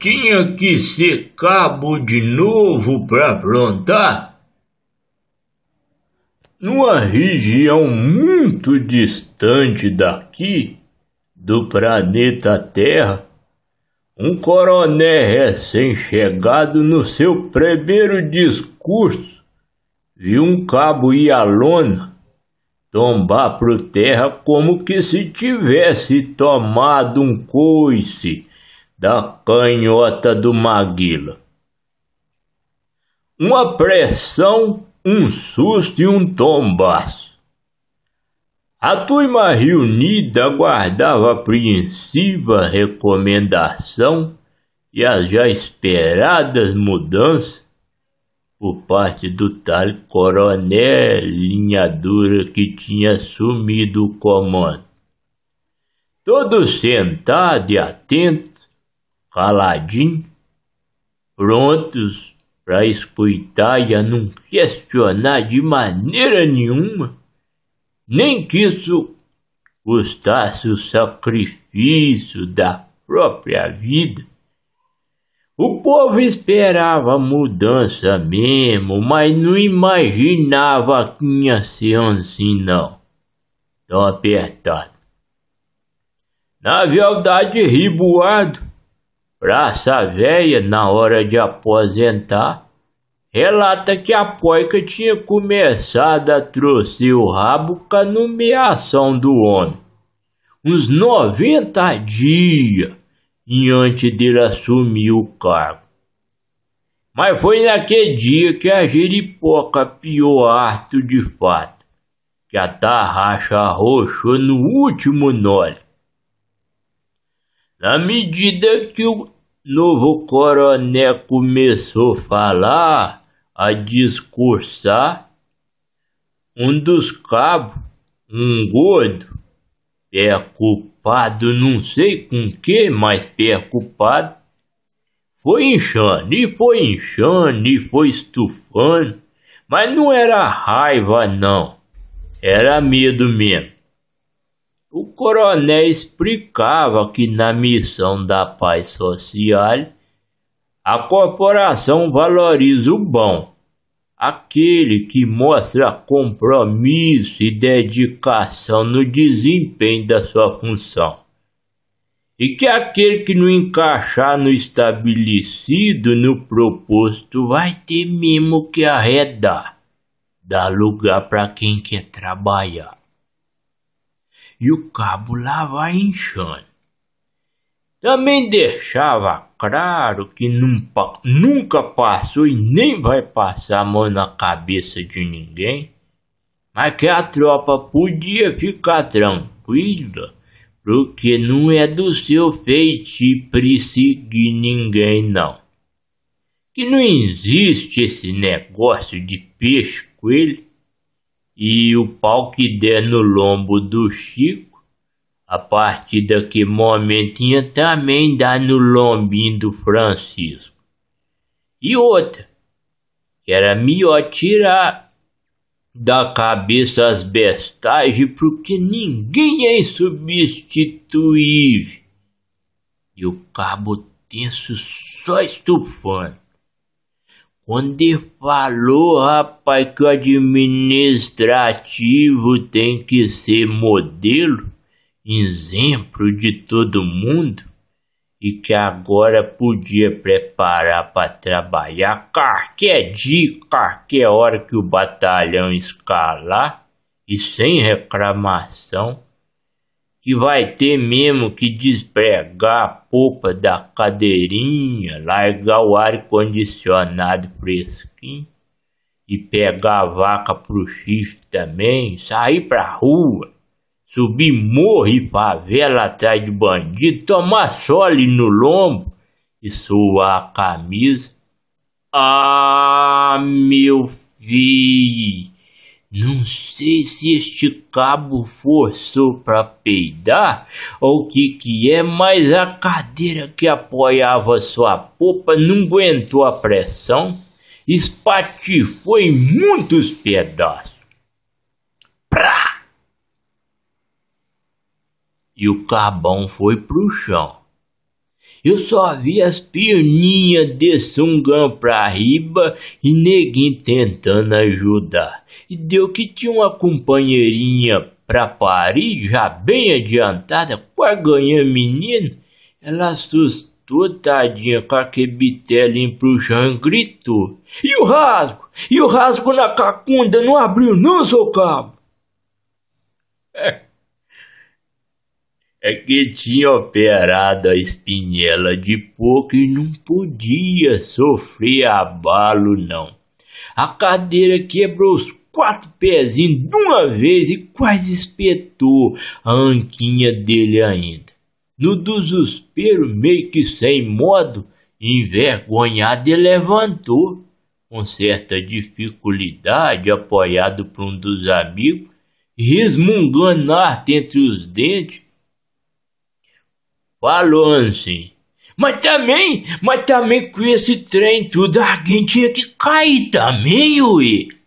tinha que ser cabo de novo para plantar Numa região muito distante daqui, do planeta Terra, um coronel recém-chegado no seu primeiro discurso viu um cabo e a lona tombar pro terra como que se tivesse tomado um coice da canhota do Maguila. Uma pressão, um susto e um tombaço. A turma reunida aguardava apreensiva recomendação e as já esperadas mudanças por parte do tal coronel dura que tinha assumido o comando. Todo sentado e atento, caladinho, prontos para escutar e a não questionar de maneira nenhuma, nem que isso custasse o sacrifício da própria vida. O povo esperava mudança mesmo, mas não imaginava que ia ser assim não, tão apertado. Na verdade, riboado, Praça Velha, na hora de aposentar, relata que a poica tinha começado a trouxer o rabo com a nomeação do homem. Uns 90 dias antes dele assumir o cargo. Mas foi naquele dia que a Jeripoca piou harto de fato, que a tarraxa arrochou no último nó. Na medida que o novo coronel começou a falar, a discursar, um dos cabos, um gordo, preocupado, não sei com que, mas preocupado, foi inchando, e foi inchando, e foi estufando, mas não era raiva não, era medo mesmo. O coronel explicava que na missão da paz social, a corporação valoriza o bom, aquele que mostra compromisso e dedicação no desempenho da sua função. E que aquele que não encaixar no estabelecido, no proposto, vai ter mesmo que arredar, dar lugar para quem quer trabalhar e o cabo lá vai inchando. Também deixava claro que nunca, nunca passou e nem vai passar a mão na cabeça de ninguém, mas que a tropa podia ficar tranquila, porque não é do seu feitiço perseguir ninguém, não. Que não existe esse negócio de peixe com ele, e o pau que der no lombo do Chico, a partir daquele momentinho também dá no lombinho do Francisco. E outra, que era melhor tirar da cabeça as bestagens, porque ninguém é insubstituível. E o cabo tenso só estufando onde falou, rapaz, que o administrativo tem que ser modelo, exemplo de todo mundo, e que agora podia preparar para trabalhar qualquer dia, qualquer hora que o batalhão escalar, e sem reclamação que vai ter mesmo que despregar a polpa da cadeirinha, largar o ar condicionado fresquinho e pegar a vaca pro chifre também, sair pra rua, subir morro e favela atrás de bandido, tomar sole no lombo e suar a camisa. Ah, meu filho! Não sei se este cabo forçou para peidar ou o que que é, mas a cadeira que apoiava sua popa não aguentou a pressão, espatifou em muitos pedaços. Prá! E o carbão foi pro chão. Eu só vi as perninhas de sungão pra riba e neguinho tentando ajudar. E deu que tinha uma companheirinha pra Paris, já bem adiantada, quase ganhando menino. Ela assustou, tadinha, com aquele bitelinho pro chão e gritou. E o rasgo? E o rasgo na cacunda não abriu não, seu cabo? é que tinha operado a espinela de porco e não podia sofrer abalo, não. A cadeira quebrou os quatro pezinhos de uma vez e quase espetou a anquinha dele ainda. No desespero, meio que sem modo, envergonhado, ele levantou. Com certa dificuldade, apoiado por um dos amigos, resmungando arte entre os dentes, Falou-se. Mas também, mas também com esse trem tudo, alguém tinha que cair também, ui.